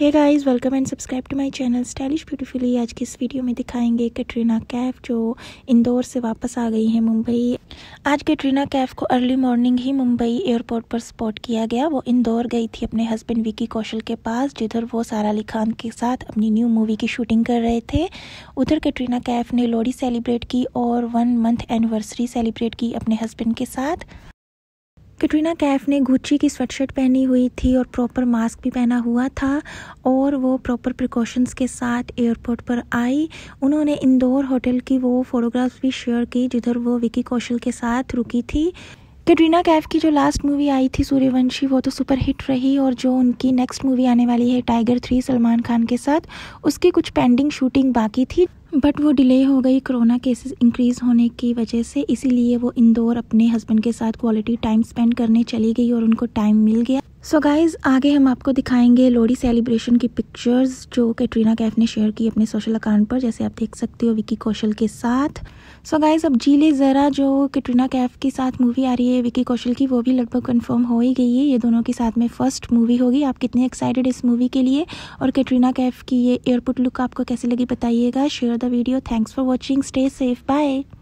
hey guys welcome and subscribe to my channel stylish beautifully आज की इस video में दिखाएंगे कैटरीना कैफ जो इंदौर से वापस आ गई है मुंबई आज कैटरीना कैफ को अर्ली मॉर्निंग ही मुंबई एयरपोर्ट पर स्पॉट किया गया वो इंदौर गई थी अपने हस्बैंड विकी कौशल के पास जिधर वो सारा अली खान के साथ अपनी न्यू मूवी की शूटिंग कर रहे थे उधर कैटरीना कैफ ने लोहड़ी सेलिब्रेट की और वन मंथ एनिवर्सरी सेलिब्रेट की अपने हस्बैंड के साथ कटरीना कैफ ने गुच्ची की स्वेटशर्ट पहनी हुई थी और प्रॉपर मास्क भी पहना हुआ था और वो प्रॉपर प्रिकॉशंस के साथ एयरपोर्ट पर आई उन्होंने इंदौर होटल की वो फ़ोटोग्राफ्स भी शेयर की जिधर वो विकी कौशल के साथ रुकी थी कटरीना कैफ की जो लास्ट मूवी आई थी सूर्यवंशी वो तो सुपर हिट रही और जो उनकी नेक्स्ट मूवी आने वाली है टाइगर थ्री सलमान खान के साथ उसकी कुछ पेंडिंग शूटिंग बाकी थी बट वो डिले हो गई कोरोना केसेस इंक्रीज़ होने की वजह से इसीलिए वो इंदौर अपने हस्बैंड के साथ क्वालिटी टाइम स्पेंड करने चली गई और उनको टाइम मिल गया सो so गाइज आगे हम आपको दिखाएंगे लोडी सेलिब्रेशन की पिक्चर्स जो कैटरीना कैफ ने शेयर की अपने सोशल अकाउंट पर जैसे आप देख सकते हो विकी कौशल के साथ सो so गाइज अब जीले ज़रा जो कैटरीना कैफ के साथ मूवी आ रही है विकी कौशल की वो भी लगभग कंफर्म हो ही गई है ये दोनों के साथ में फर्स्ट मूवी होगी आप कितने एक्साइटेड इस मूवी के लिए और कैटरीना कैफ की ये एयरपोर्ट लुक आपको कैसे लगी बताइएगा share the video thanks for watching stay safe bye